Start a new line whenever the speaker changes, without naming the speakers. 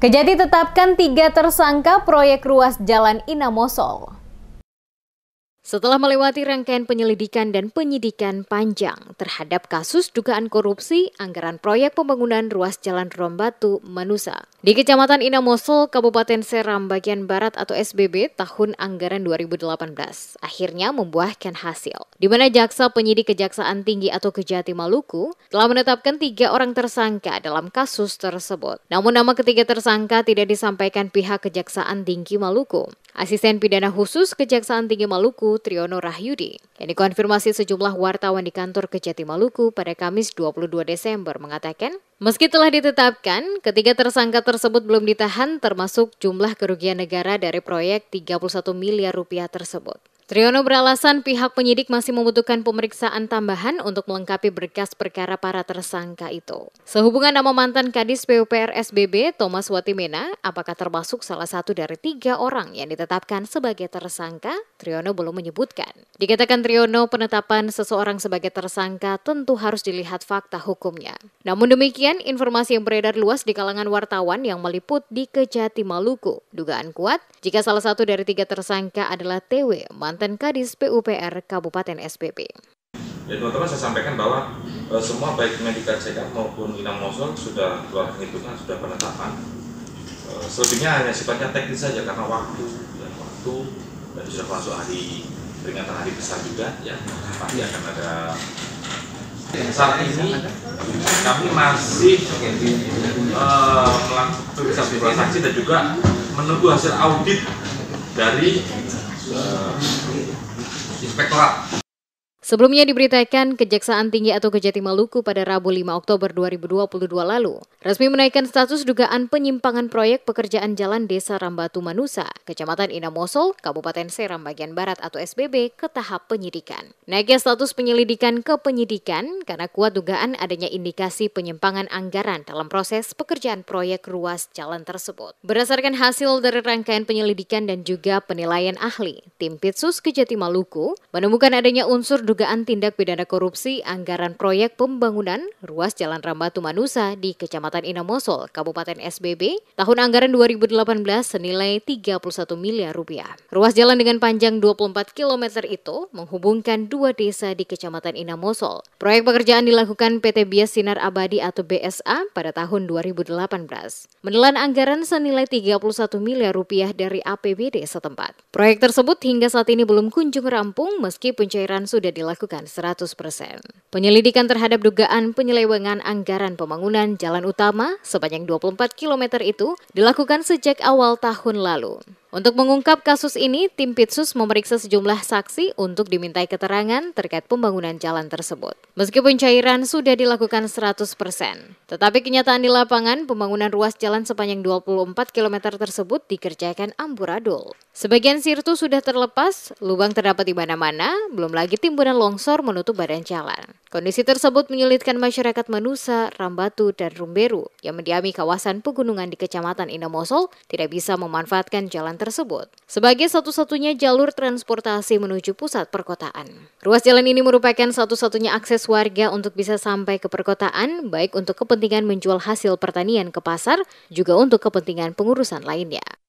Kejati tetapkan tiga tersangka proyek ruas Jalan Inamosol. Setelah melewati rangkaian penyelidikan dan penyidikan panjang terhadap kasus dugaan korupsi anggaran proyek pembangunan ruas Jalan Rombatu Manusa, di Kecamatan Inamosul, Kabupaten Seram bagian barat atau SBB tahun anggaran 2018 akhirnya membuahkan hasil. Di mana jaksa penyidik Kejaksaan Tinggi atau Kejati Maluku telah menetapkan tiga orang tersangka dalam kasus tersebut. Namun nama ketiga tersangka tidak disampaikan pihak Kejaksaan Tinggi Maluku. Asisten Pidana Khusus Kejaksaan Tinggi Maluku Triono Rahyudi yang dikonfirmasi sejumlah wartawan di kantor Kejati Maluku pada Kamis 22 Desember mengatakan, meski telah ditetapkan, ketiga tersangka tersebut belum ditahan termasuk jumlah kerugian negara dari proyek 31 miliar rupiah tersebut. Triono beralasan pihak penyidik masih membutuhkan pemeriksaan tambahan untuk melengkapi berkas perkara para tersangka itu. Sehubungan nama mantan Kadis PUPR SBB Thomas Watimena, apakah termasuk salah satu dari tiga orang yang ditetapkan sebagai tersangka? Triono belum menyebutkan. Dikatakan Triono, penetapan seseorang sebagai tersangka tentu harus dilihat fakta hukumnya. Namun demikian, informasi yang beredar luas di kalangan wartawan yang meliput di Kejati Maluku. Dugaan kuat, jika salah satu dari tiga tersangka adalah TW, mantan mantan Kadis PUPR Kabupaten SPP. Ya teman-teman saya sampaikan bahwa e, semua baik medical check up maupun inamosul sudah keluar penghitungan, sudah penetapan. E, selebihnya hanya sifatnya teknis saja karena waktu dan waktu dan sudah masuk hari peringatan hari besar juga ya pasti akan ada saat ini kami masih uh, melakukan transaksi dan juga menunggu hasil audit dari e, respecto a Sebelumnya diberitakan Kejaksaan Tinggi atau Kejati Maluku pada Rabu 5 Oktober 2022 lalu resmi menaikkan status dugaan penyimpangan proyek pekerjaan jalan Desa Rambatu Manusa, Kecamatan Inamosol, Kabupaten Seram bagian Barat atau SBB ke tahap penyidikan. Naiknya status penyelidikan ke penyidikan karena kuat dugaan adanya indikasi penyimpangan anggaran dalam proses pekerjaan proyek ruas jalan tersebut. Berdasarkan hasil dari rangkaian penyelidikan dan juga penilaian ahli, tim Pitsus Kejati Maluku menemukan adanya unsur dugaan dugaan tindak pidana korupsi anggaran proyek pembangunan ruas Jalan Rambatu Manusa di Kecamatan Inamosol, Kabupaten SBB, tahun anggaran 2018 senilai 31 miliar rupiah. Ruas jalan dengan panjang 24 km itu menghubungkan dua desa di Kecamatan Inamosol. Proyek pekerjaan dilakukan PT Bias Sinar Abadi atau BSA pada tahun 2018. Menelan anggaran senilai 31 miliar rupiah dari APBD setempat. Proyek tersebut hingga saat ini belum kunjung rampung meski pencairan sudah dilakukan dilakukan 100%. Penyelidikan terhadap dugaan penyelewengan anggaran pembangunan jalan utama sepanjang 24 km itu dilakukan sejak awal tahun lalu. Untuk mengungkap kasus ini, tim Pitsus memeriksa sejumlah saksi untuk dimintai keterangan terkait pembangunan jalan tersebut. Meskipun cairan sudah dilakukan 100%, persen, tetapi kenyataan di lapangan pembangunan ruas jalan sepanjang 24 km tersebut dikerjakan amburadul. Sebagian sirtu sudah terlepas, lubang terdapat di mana-mana, belum lagi timbunan longsor menutup badan jalan. Kondisi tersebut menyulitkan masyarakat Manusa, Rambatu, dan Rumberu yang mendiami kawasan pegunungan di Kecamatan Indomosol tidak bisa memanfaatkan jalan tersebut sebagai satu-satunya jalur transportasi menuju pusat perkotaan. Ruas jalan ini merupakan satu-satunya akses warga untuk bisa sampai ke perkotaan, baik untuk kepentingan menjual hasil pertanian ke pasar, juga untuk kepentingan pengurusan lainnya.